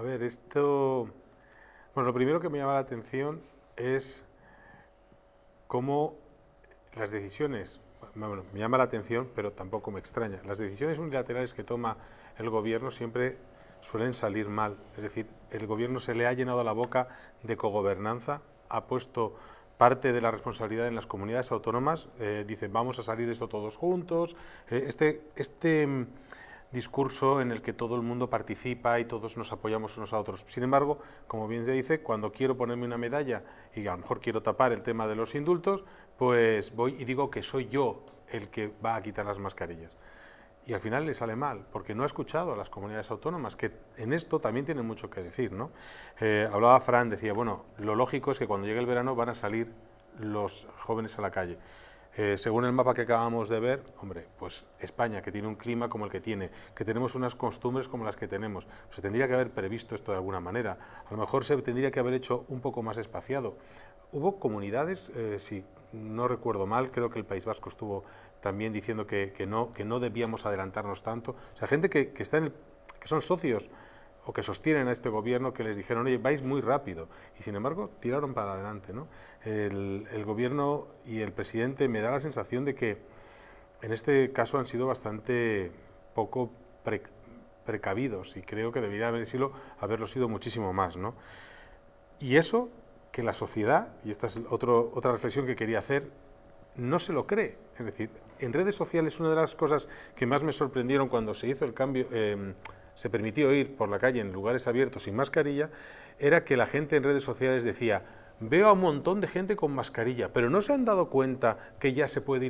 A ver, esto... Bueno, lo primero que me llama la atención es cómo las decisiones, bueno, me llama la atención, pero tampoco me extraña, las decisiones unilaterales que toma el gobierno siempre suelen salir mal. Es decir, el gobierno se le ha llenado la boca de cogobernanza, ha puesto parte de la responsabilidad en las comunidades autónomas, eh, dicen vamos a salir esto todos juntos. Eh, este, este discurso en el que todo el mundo participa y todos nos apoyamos unos a otros. Sin embargo, como bien se dice, cuando quiero ponerme una medalla y a lo mejor quiero tapar el tema de los indultos, pues voy y digo que soy yo el que va a quitar las mascarillas. Y al final le sale mal, porque no ha escuchado a las comunidades autónomas, que en esto también tienen mucho que decir. ¿no? Eh, hablaba Fran, decía, bueno, lo lógico es que cuando llegue el verano van a salir los jóvenes a la calle. Eh, según el mapa que acabamos de ver, hombre, pues España, que tiene un clima como el que tiene, que tenemos unas costumbres como las que tenemos, pues se tendría que haber previsto esto de alguna manera, a lo mejor se tendría que haber hecho un poco más espaciado. Hubo comunidades, eh, si no recuerdo mal, creo que el País Vasco estuvo también diciendo que, no, que no debíamos adelantarnos tanto, o sea, gente que, está en que son socios o que sostienen a este gobierno que les dijeron, oye, vais muy rápido. Y sin embargo, tiraron para adelante. ¿no? El, gobierno y el presidente me da la sensación de que en este caso han sido bastante poco precavidos y creo que debería haber sido, haberlo sido muchísimo más. ¿no? Y eso que la sociedad, y esta es otro, otra reflexión que quería hacer, no se lo cree. Es decir, en redes sociales una de las cosas que más me sorprendieron cuando se hizo el cambio, em, se permitió ir por la calle en lugares abiertos sin mascarilla, era que la gente en redes sociales decía, veo a un montón de gente con mascarilla, pero no se han dado cuenta que ya se puede ir